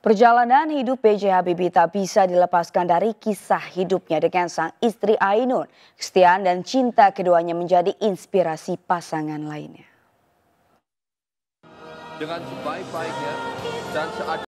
Perjalanan hidup B.J. Habibie tak bisa dilepaskan dari kisah hidupnya dengan sang istri Ainun. Kesetiaan dan cinta keduanya menjadi inspirasi pasangan lainnya. Dengan sebaik-baiknya dan seadanya.